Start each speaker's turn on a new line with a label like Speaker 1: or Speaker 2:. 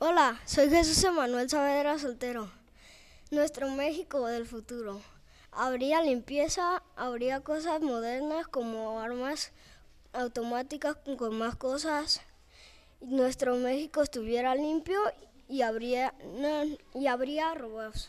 Speaker 1: Hola, soy Jesús Emanuel Saavedra Soltero. Nuestro México del futuro. Habría limpieza, habría cosas modernas como armas automáticas con más cosas. Nuestro México estuviera limpio y habría, y habría robots.